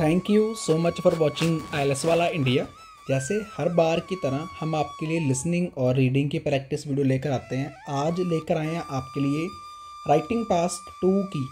thank you so much for watching I वाला India जैसे हर बार की तरह हम आपके लिए लिसनिंग और रीडिंग की प्रैक्टिस वीडियो लेकर आते हैं आज लेकर आए हैं आपके लिए राइटिंग टास्क टू की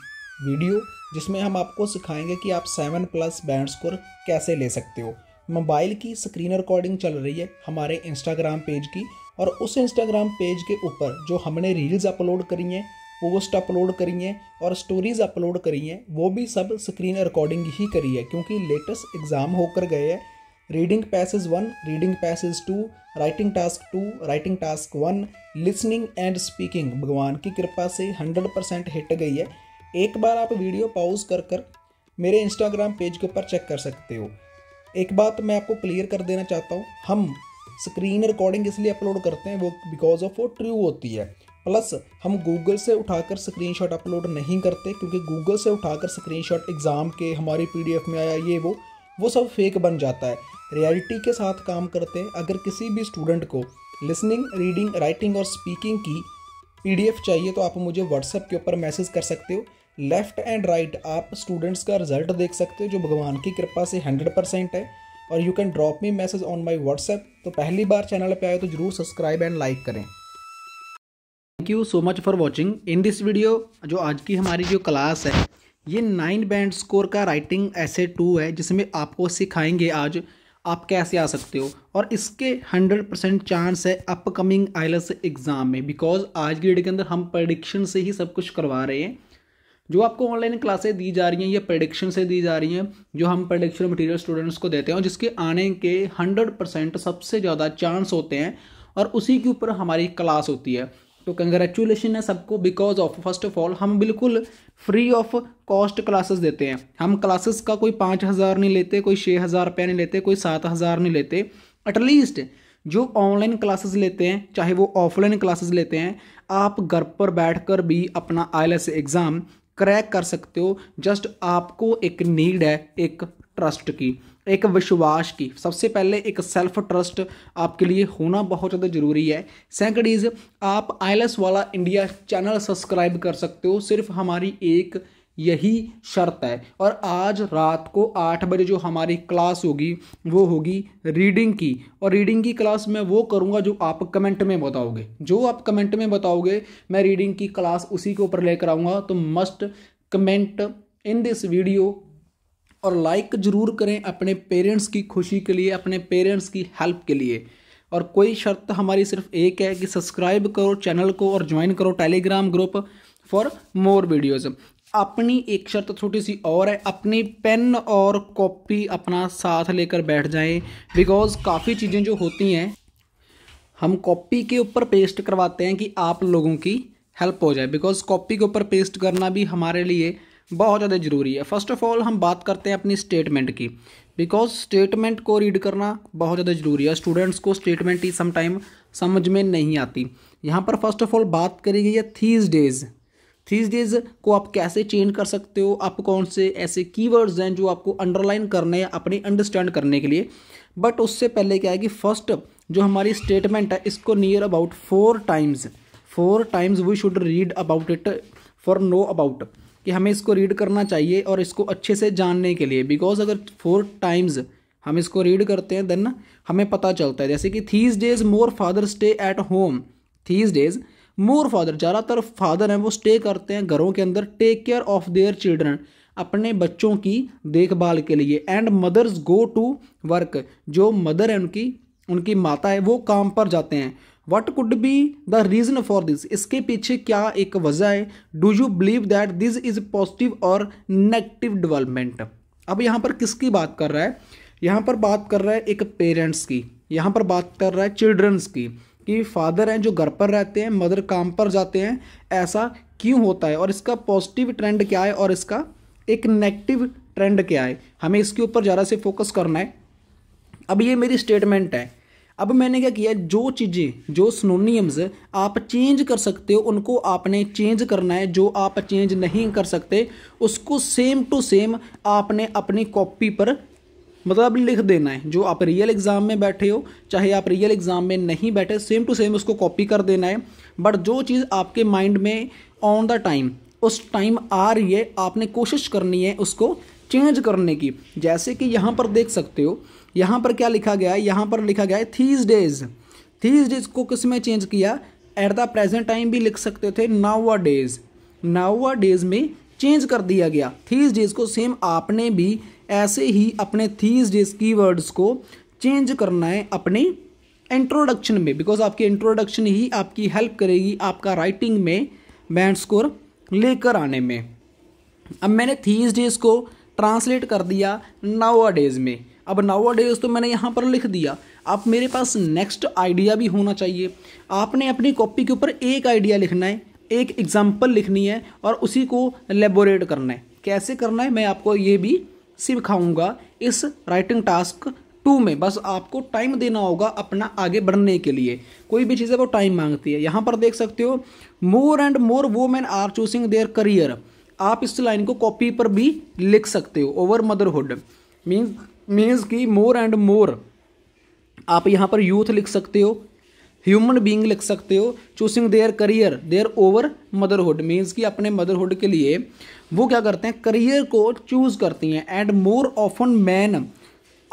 वीडियो जिसमें हम आपको सिखाएंगे कि आप सेवन प्लस बैंड स्कोर कैसे ले सकते हो मोबाइल की स्क्रीन रिकॉर्डिंग चल रही है हमारे इंस्टाग्राम पेज की और उस इंस्टाग्राम पेज के ऊपर जो हमने रील्स अपलोड करी हैं पोस्ट अपलोड करी हैं और स्टोरीज़ अपलोड करी हैं वो भी सब स्क्रीन रिकॉर्डिंग ही करी है क्योंकि लेटेस्ट एग्ज़ाम होकर गए हैं reading passage one reading passage two writing task two writing task one listening and speaking भगवान की कृपा से हंड्रेड परसेंट हिट गई है एक बार आप वीडियो पॉज कर कर मेरे इंस्टाग्राम पेज के ऊपर चेक कर सकते हो एक बात मैं आपको क्लियर कर देना चाहता हूँ हम स्क्रीन रिकॉर्डिंग इसलिए अपलोड करते हैं वो बिकॉज ऑफ वो ट्रू होती है प्लस हम गूगल से उठाकर स्क्रीनशॉट अपलोड नहीं करते क्योंकि गूगल से उठाकर स्क्रीनशॉट एग्ज़ाम के हमारी पीडीएफ में आया ये वो वो सब फेक बन जाता है रियलिटी के साथ काम करते हैं अगर किसी भी स्टूडेंट को लिसनिंग रीडिंग राइटिंग और स्पीकिंग की पीडीएफ चाहिए तो आप मुझे व्हाट्सएप के ऊपर मैसेज कर सकते हो लेफ़्ट एंड राइट आप स्टूडेंट्स का रिजल्ट देख सकते हो जो भगवान की कृपा से हंड्रेड परसेंट है और you can drop me message on my WhatsApp तो पहली बार चैनल पर आए तो ज़रूर सब्सक्राइब एंड लाइक करें thank you so much for watching in this video जो आज की हमारी जो क्लास है ये नाइन बैंड स्कोर का राइटिंग ऐसे टू है जिसमें आपको सिखाएंगे आज आप कैसे आ सकते हो और इसके हंड्रेड परसेंट चांस है अपकमिंग आईलस एग्ज़ाम में बिकॉज आज की डेट के अंदर हम प्रडिक्शन से ही सब कुछ करवा रहे हैं जो आपको ऑनलाइन क्लासेस दी जा रही हैं ये प्रडिक्शन से दी जा रही हैं जो हम प्रडिक्शन मटीरियल स्टूडेंट्स को देते हैं और जिसके आने के हंड्रेड परसेंट सबसे ज़्यादा चांस होते हैं और उसी के ऊपर हमारी क्लास होती है तो कंग्रेचुलेशन है सबको because of first of all हम बिल्कुल फ्री ऑफ कॉस्ट क्लासेस देते हैं हम क्लासेस का कोई पाँच हज़ार नहीं लेते कोई छः हज़ार रुपया नहीं लेते कोई सात हज़ार नहीं लेते एटलीस्ट जो ऑनलाइन क्लासेस लेते हैं चाहे वो ऑफलाइन क्लासेस लेते हैं आप घर पर बैठकर भी अपना आई एग्ज़ाम क्रैक कर सकते हो जस्ट आपको एक नीड है एक ट्रस्ट की एक विश्वास की सबसे पहले एक सेल्फ ट्रस्ट आपके लिए होना बहुत ज़्यादा ज़रूरी है सेकंड इज़ आप आई वाला इंडिया चैनल सब्सक्राइब कर सकते हो सिर्फ हमारी एक यही शर्त है और आज रात को आठ बजे जो हमारी क्लास होगी वो होगी रीडिंग की और रीडिंग की क्लास मैं वो करूँगा जो आप कमेंट में बताओगे जो आप कमेंट में बताओगे मैं रीडिंग की क्लास उसी के ऊपर लेकर आऊँगा तो must comment in this video और लाइक ज़रूर करें अपने पेरेंट्स की खुशी के लिए अपने पेरेंट्स की हेल्प के लिए और कोई शर्त हमारी सिर्फ एक है कि सब्सक्राइब करो चैनल को और ज्वाइन करो Telegram group for more videos अपनी एक शर्त छोटी सी और है अपनी पेन और कॉपी अपना साथ लेकर बैठ जाएं बिकॉज़ काफ़ी चीज़ें जो होती हैं हम कॉपी के ऊपर पेस्ट करवाते हैं कि आप लोगों की हेल्प हो जाए बिकॉज़ कॉपी के ऊपर पेस्ट करना भी हमारे लिए बहुत ज़्यादा ज़रूरी है फर्स्ट ऑफ ऑल हम बात करते हैं अपनी स्टेटमेंट की बिकॉज स्टेटमेंट को रीड करना बहुत ज़्यादा ज़रूरी है स्टूडेंट्स को स्टेटमेंट ही समटाइम समझ में नहीं आती यहाँ पर फर्स्ट ऑफ ऑल बात करी गई है थीज डेज़ थीज डेज को आप कैसे चेंज कर सकते हो आप कौन से ऐसे कीवर्ड्स हैं जो आपको अंडरलाइन करने हैं अपने अंडरस्टैंड करने के लिए बट उससे पहले क्या है कि फर्स्ट जो हमारी स्टेटमेंट है इसको near about four times four times we should read about it for know about कि हमें इसको रीड करना चाहिए और इसको अच्छे से जानने के लिए बिकॉज अगर फोर टाइम्स हम इसको रीड करते हैं देन हमें पता चलता है जैसे कि these days more father stay at home these days more father ज़्यादातर फादर हैं वो स्टे करते हैं घरों के अंदर take care of their children अपने बच्चों की देखभाल के लिए and mothers go to work जो मदर है उनकी उनकी माता है वो काम पर जाते हैं what could be the reason for this इसके पीछे क्या एक वजह है do you believe that this is positive और नेगेटिव डेवलपमेंट अब यहाँ पर किसकी बात कर रहा है यहाँ पर बात कर रहा है एक पेरेंट्स की यहाँ पर बात कर रहा है चिल्ड्रंस की कि फादर हैं जो घर पर रहते हैं मदर काम पर जाते हैं ऐसा क्यों होता है और इसका पॉजिटिव ट्रेंड क्या है और इसका एक नेगेटिव ट्रेंड क्या है हमें इसके ऊपर ज़्यादा से फोकस करना है अब ये मेरी स्टेटमेंट है अब मैंने क्या किया जो चीज़ें जो स्नोनियम्स आप चेंज कर सकते हो उनको आपने चेंज करना है जो आप चेंज नहीं कर सकते उसको सेम टू सेम आपने अपनी कॉपी पर मतलब लिख देना है जो आप रियल एग्ज़ाम में बैठे हो चाहे आप रियल एग्ज़ाम में नहीं बैठे सेम टू सेम उसको कॉपी कर देना है बट जो चीज़ आपके माइंड में ऑन द टाइम उस टाइम आ रही है आपने कोशिश करनी है उसको चेंज करने की जैसे कि यहाँ पर देख सकते हो यहाँ पर क्या लिखा गया है यहाँ पर लिखा गया है थीज डेज थीज डेज को किस में चेंज किया एट द प्रेजेंट टाइम भी लिख सकते थे नावा डेज नावा डेज में चेंज कर दिया गया थीज डेज को सेम आपने भी ऐसे ही अपने थीज डेज की वर्ड्स को चेंज करना है अपने इंट्रोडक्शन में बिकॉज आपकी इंट्रोडक्शन ही आपकी हेल्प करेगी आपका राइटिंग में बैंड स्कोर लेकर आने में अब मैंने थीज डेज को ट्रांसलेट कर दिया नावा डेज में अब नावा डेज तो मैंने यहाँ पर लिख दिया अब मेरे पास नेक्स्ट आइडिया भी होना चाहिए आपने अपनी कॉपी के ऊपर एक आइडिया लिखना है एक एग्जाम्पल लिखनी है और उसी को लेबोरेट करना है कैसे करना है मैं आपको ये भी सिखाऊंगा इस राइटिंग टास्क टू में बस आपको टाइम देना होगा अपना आगे बढ़ने के लिए कोई भी चीज़ है वो टाइम मांगती है यहाँ पर देख सकते हो more and more women are choosing their career आप इस लाइन को कॉपी पर भी लिख सकते हो ओवर मदरहुड मीन्स मीन्स कि मोर एंड मोर आप यहाँ पर यूथ लिख सकते हो ह्यूमन बींग लिख सकते हो choosing their career their over motherhood means कि अपने मदरहुड के लिए वो क्या करते हैं करियर को चूज करती हैं and more often man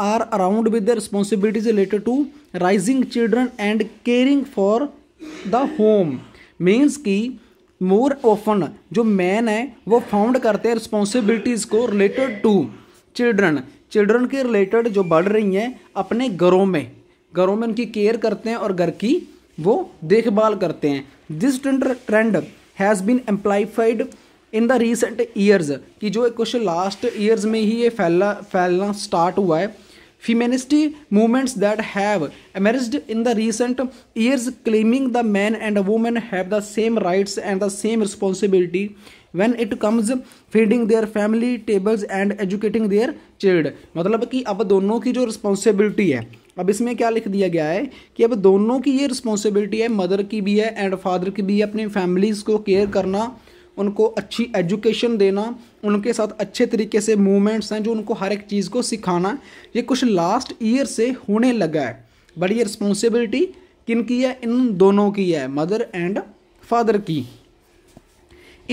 are around with the responsibilities related to raising children and caring for the home means कि मोर ऑफन जो मैन है वो फाउंड करते हैं रिस्पॉन्सिबिलिटीज़ को रिलेटेड टू चिल्ड्रन चिल्ड्रन के रिलेटेड जो बढ़ रही हैं अपने घरों में घरों में उनकी केयर करते हैं और घर की वो देखभाल करते हैं this trend has been amplified in the recent years कि जो कुछ लास्ट ईयर्स में ही ये फैलना फैलना स्टार्ट हुआ है feminist movements that have emerged in the recent years claiming the man and a women have the same rights and the same responsibility when it comes feeding their family tables and educating their child मतलब कि अब दोनों की जो responsibility है अब इसमें क्या लिख दिया गया है कि अब दोनों की ये रिस्पॉन्सिबिलिटी है मदर की भी है एंड फादर की भी है अपनी फैमिलीज को केयर करना उनको अच्छी एजुकेशन देना उनके साथ अच्छे तरीके से मूवमेंट्स हैं जो उनको हर एक चीज़ को सिखाना ये कुछ लास्ट ईयर से होने लगा है बड़ी रिस्पॉन्सिबिलिटी किन की है इन दोनों की है मदर एंड फादर की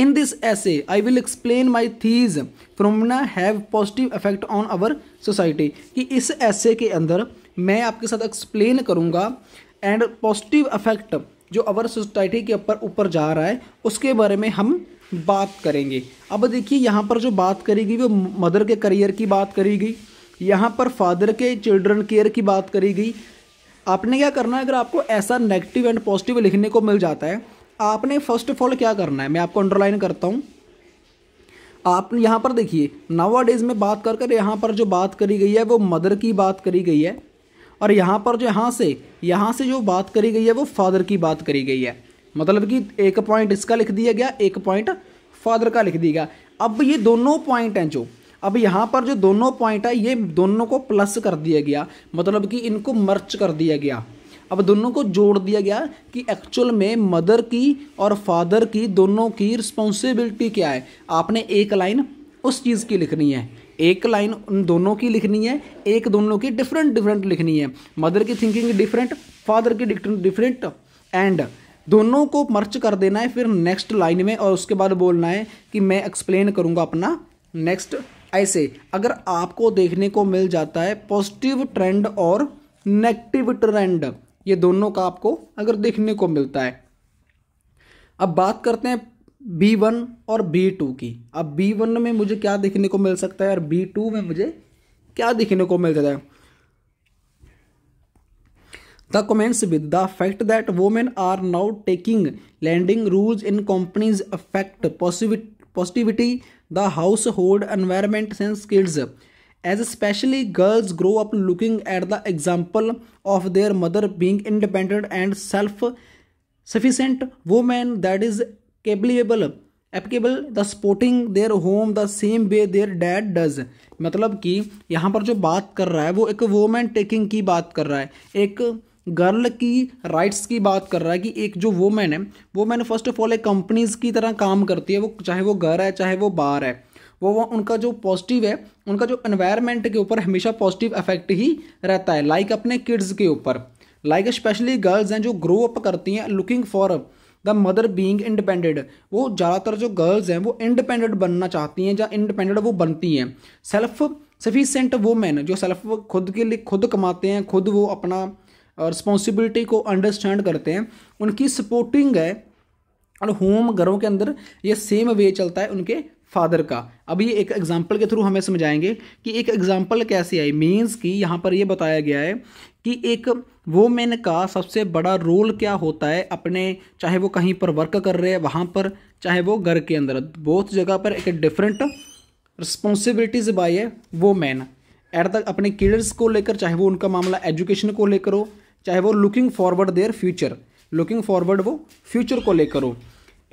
in this essay I will explain my these phenomena have positive effect on our society कि इस ऐसे के अंदर मैं आपके साथ एक्सप्लेन करूँगा एंड पॉजिटिव इफेक्ट जो अवर सोसाइटी के ऊपर ऊपर जा रहा है उसके बारे में हम बात करेंगे अब देखिए यहाँ पर जो बात करी गई वो मदर के करियर की बात करी गई यहाँ पर फादर के चिल्ड्रन केयर की बात करी गई आपने क्या करना है अगर आपको ऐसा नेगेटिव एंड पॉजिटिव लिखने को मिल जाता है आपने फर्स्ट ऑफ ऑल क्या करना है मैं आपको अंडरलाइन करता हूँ आप यहाँ पर देखिए नावा डेज में बात कर कर यहाँ पर जो बात करी गई है वो मदर की बात करी गई है और यहाँ पर जो यहाँ से यहाँ से जो बात करी गई है वो फादर की बात करी गई है मतलब कि एक पॉइंट इसका लिख दिया गया एक पॉइंट फादर का लिख दिया गया अब ये दोनों पॉइंट हैं जो अब यहाँ पर जो दोनों पॉइंट है ये दोनों को प्लस कर दिया गया मतलब कि इनको मर्च कर दिया गया अब दोनों को जोड़ दिया गया कि एक्चुअल में मदर की और फादर की दोनों की रिस्पॉन्सिबिलिटी क्या है आपने एक लाइन उस चीज़ की लिखनी है एक लाइन उन दोनों की लिखनी है एक दोनों की डिफरेंट डिफरेंट लिखनी है मदर की थिंकिंग डिफरेंट फादर की डिफरेंट एंड दोनों को मर्च कर देना है फिर नेक्स्ट लाइन में और उसके बाद बोलना है कि मैं एक्सप्लेन करूँगा अपना नेक्स्ट ऐसे अगर आपको देखने को मिल जाता है पॉजिटिव ट्रेंड और नेगेटिव ट्रेंड ये दोनों का आपको अगर देखने को मिलता है अब बात करते हैं बी वन और बी टू की अब बी वन में मुझे क्या देखने को मिल सकता है और बी टू में मुझे क्या देखने को मिल जाता है the comments with the fact that women are now taking landing rules in companies affect positivity the household environment and skills especially girls grow up looking at the example of their mother being independent and self sufficient woman that is capable capable the supporting their home the same way their dad does मतलब कि यहाँ पर जो बात कर रहा है वो एक वोमेन टेकिंग की बात कर रहा है एक गर्ल की राइट्स की बात कर रहा है कि एक जो वोमेन है वो मैंने फर्स्ट ऑफ ऑल एक कंपनीज़ की तरह काम करती है वो चाहे वो घर है चाहे वो बार है वो वो उनका जो पॉजिटिव है उनका जो इन्वायरमेंट के ऊपर हमेशा पॉजिटिव इफेक्ट ही रहता है लाइक like अपने किड्स के ऊपर लाइक स्पेशली गर्ल्स हैं जो ग्रो अप करती हैं looking for the mother being independent वो ज़्यादातर जो गर्ल्स हैं वो इंडिपेंडेंट बनना चाहती हैं या इंडिपेंडेंट वो बनती हैं सेल्फ सफिशेंट वोमेन जो सेल्फ खुद के लिए खुद कमाते हैं खुद वो अपना रिस्पॉन्सिबिलिटी को अंडरस्टैंड करते हैं उनकी सपोर्टिंग है और होम घरों के अंदर ये सेम वे चलता है उनके फादर का अब ये एक एग्जाम्पल के थ्रू हमें समझाएंगे कि एक एग्जाम्पल कैसे आई मीन्स कि यहाँ पर ये बताया गया है कि एक वोमेन का सबसे बड़ा रोल क्या होता है अपने चाहे वो कहीं पर वर्क कर रहे हैं वहाँ पर चाहे वो घर के अंदर बहुत जगह पर एक डिफरेंट रिस्पॉन्सिबिलिटीज बाई है वो मैन एट द अपने किडर्स को लेकर चाहे वो उनका मामला एजुकेशन को लेकर हो चाहे वो looking forward their future looking forward वो फ्यूचर को लेकर हो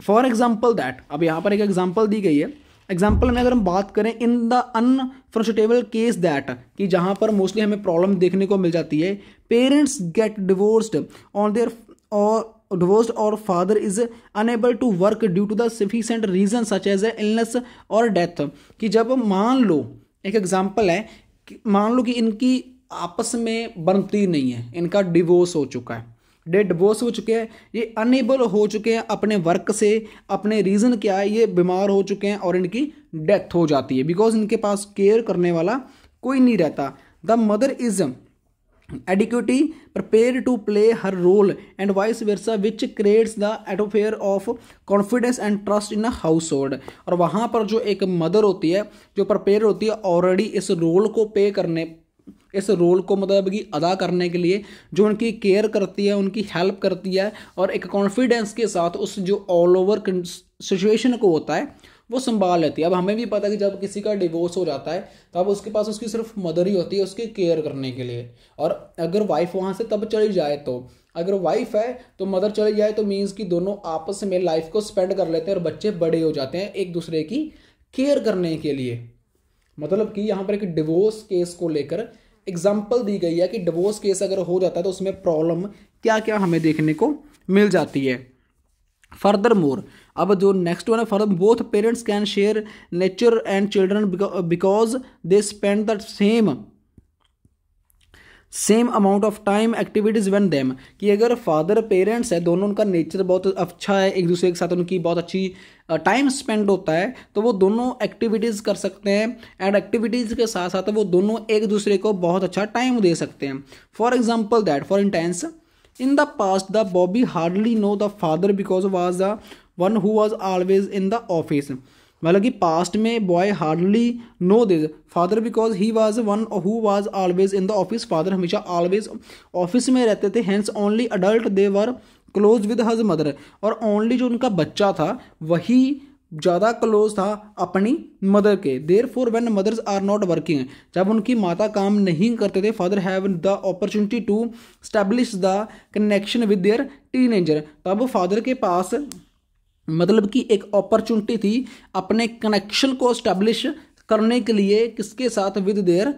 फॉर एग्जाम्पल दैट अब यहाँ पर एक एग्जाम्पल दी गई है एग्जाम्पल में अगर हम बात करें in the unfortunate case that कि जहाँ पर मोस्टली हमें प्रॉब्लम देखने को मिल जाती है parents get divorced on their और डिवोर्स्ड और father is unable to work due to the sufficient reason such as a illness और डेथ कि जब मान लो एक एग्जाम्पल है मान लो कि इनकी आपस में बनती नहीं है इनका डिवोर्स हो चुका है डे डिवोर्स हो चुके हैं ये अनेबल हो चुके हैं अपने वर्क से अपने रीज़न क्या है ये बीमार हो चुके हैं और इनकी डेथ हो जाती है बिकॉज इनके पास केयर करने वाला कोई नहीं रहता the mother is adequately prepared to play her role and vice versa which creates the atmosphere of confidence and trust in a household और वहाँ पर जो एक मदर होती है जो प्रपेयर होती है ऑलरेडी इस रोल को पे करने इस रोल को मतलब कि अदा करने के लिए जो उनकी केयर करती है उनकी हेल्प करती है और एक कॉन्फिडेंस के साथ उस जो ऑल ओवर सिचुएशन को होता है वो संभाल लेती है अब हमें भी पता है कि जब किसी का डिवोर्स हो जाता है तो अब उसके पास उसकी सिर्फ मदर ही होती है उसके केयर करने के लिए और अगर वाइफ वहाँ से तब चली जाए तो अगर वाइफ है तो मदर चली जाए तो मीन्स कि दोनों आपस में लाइफ को स्पेंड कर लेते हैं और बच्चे बड़े हो जाते हैं एक दूसरे की केयर करने के लिए मतलब कि यहाँ पर एक डिवोर्स केस को लेकर एग्जाम्पल दी गई है कि डिवोर्स केस अगर हो जाता है तो उसमें प्रॉब्लम क्या क्या हमें देखने को मिल जाती है फर्दर मोर अब जो नेक्स्ट वन है further both parents can share nature and children because they spend the same same amount of time activities one them कि अगर फादर पेरेंट्स है दोनों उनका नेचर बहुत अच्छा है एक दूसरे के साथ उनकी बहुत अच्छी टाइम स्पेंड होता है तो वो दोनों एक्टिविटीज़ कर सकते हैं एंड एक्टिविटीज़ के साथ साथ वो दोनों एक दूसरे को बहुत अच्छा टाइम दे सकते हैं for example that for instance in the past the baby hardly know the father because was the one who was always in the office मतलब कि पास्ट में boy hardly know this father because he was one who was always in the office father हमेशा always office में रहते थे hence only adult they were close with his mother और only जो उनका बच्चा था वही ज़्यादा क्लोज था अपनी मदर के there for when mothers are not working जब उनकी माता काम नहीं करते थे father have the opportunity to establish the connection with their teenager तब फादर के पास मतलब कि एक अपॉर्चुनिटी थी अपने कनेक्शन को स्टैब्लिश करने के लिए किसके साथ विद देयर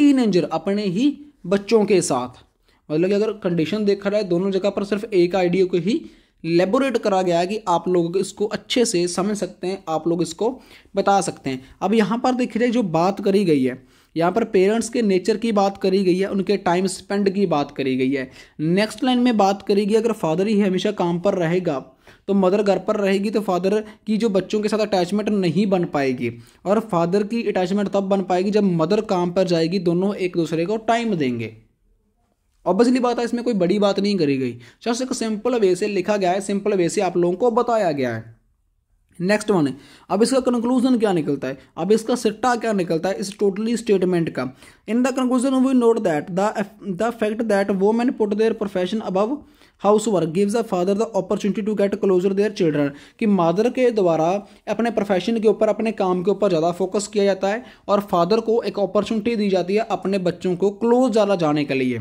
एंजर अपने ही बच्चों के साथ मतलब कि अगर कंडीशन देखा जाए दोनों जगह पर सिर्फ एक आइडिया को ही लेबोरेट करा गया है कि आप लोग इसको अच्छे से समझ सकते हैं आप लोग इसको बता सकते हैं अब यहाँ पर देखिए जो बात करी गई है यहाँ पर पेरेंट्स के नेचर की बात करी गई है उनके टाइम स्पेंड की बात करी गई है नेक्स्ट लाइन में बात करी गई अगर फादर ही हमेशा काम पर रहेगा तो मदर घर पर रहेगी तो फादर की जो बच्चों के साथ अटैचमेंट नहीं बन पाएगी और फादर की अटैचमेंट तब बन पाएगी जब मदर काम पर जाएगी दोनों एक दूसरे को टाइम देंगे ऑब्वियसली बात है इसमें कोई बड़ी बात नहीं करी गई जस्ट एक सिंपल वे से लिखा गया है सिंपल वे से आप लोगों को बताया गया है नेक्स्ट वन है अब इसका कंक्लूजन क्या निकलता है अब इसका सिट्टा क्या निकलता है इस टोटली स्टेटमेंट का in the conclusion we note that the the fact that women put their profession above house work gives a father the opportunity to get closer their children कि मादर के द्वारा अपने प्रोफेशन के ऊपर अपने काम के ऊपर ज़्यादा फोकस किया जाता है और फादर को एक अपॉर्चुनिटी दी जाती है अपने बच्चों को क्लोज ज़्यादा जाने के लिए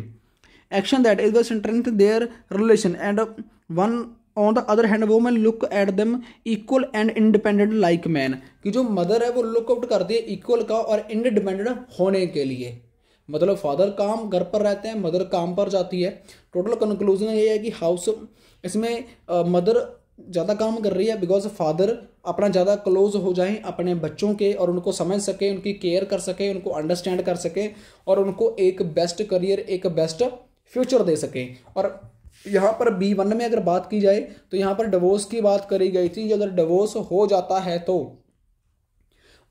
action that is strength their relation and one on the other hand women look at them equal and independent like man कि जो मदर है वो लुकआउट करती है इक्वल का और इंडिपेंडेंट होने के लिए मतलब फादर काम घर पर रहते हैं मदर काम पर जाती है टोटल कंक्लूजन ये है कि हाउस इसमें मदर ज़्यादा काम कर रही है बिकॉज फादर अपना ज़्यादा क्लोज हो जाएं अपने बच्चों के और उनको समझ सके उनकी केयर कर सके उनको अंडरस्टैंड कर सके और उनको एक बेस्ट करियर एक बेस्ट फ्यूचर दे सकें और यहाँ पर बी वन में अगर बात की जाए तो यहाँ पर डिवोर्स की बात करी गई थी अगर डिवोर्स हो जाता है तो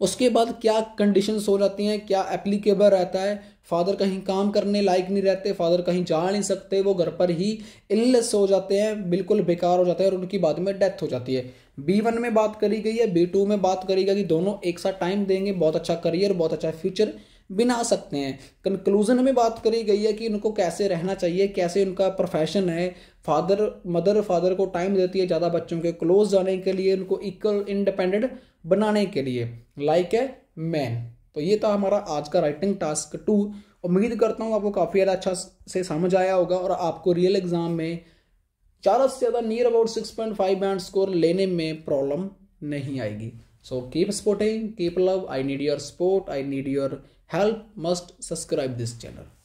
उसके बाद क्या कंडीशंस हो जाती हैं क्या एप्लीकेबल रहता है फादर कहीं काम करने लायक नहीं रहते फादर कहीं जा नहीं सकते वो घर पर ही इलेस हो जाते हैं बिल्कुल बेकार हो जाते हैं और उनकी बाद में डेथ हो जाती है बी वन में बात करी गई है बी टू में बात करी गई कि दोनों एक साथ टाइम देंगे बहुत अच्छा करियर बहुत अच्छा फ्यूचर बिना सकते हैं कंक्लूजन में बात करी गई है कि उनको कैसे रहना चाहिए कैसे उनका प्रोफेशन है फादर मदर फादर को टाइम देती है ज़्यादा बच्चों के क्लोज जाने के लिए उनको इक्वल इंडिपेंडेंट बनाने के लिए लाइक ए मैन तो ये था हमारा आज का राइटिंग टास्क टू उम्मीद करता हूँ आपको काफ़ी ज़्यादा अच्छा से समझ आया होगा और आपको रियल एग्ज़ाम में ज़्यादा से ज़्यादा near about six point five band score लेने में प्रॉब्लम नहीं आएगी so keep supporting keep love I need your support I need your help must subscribe this channel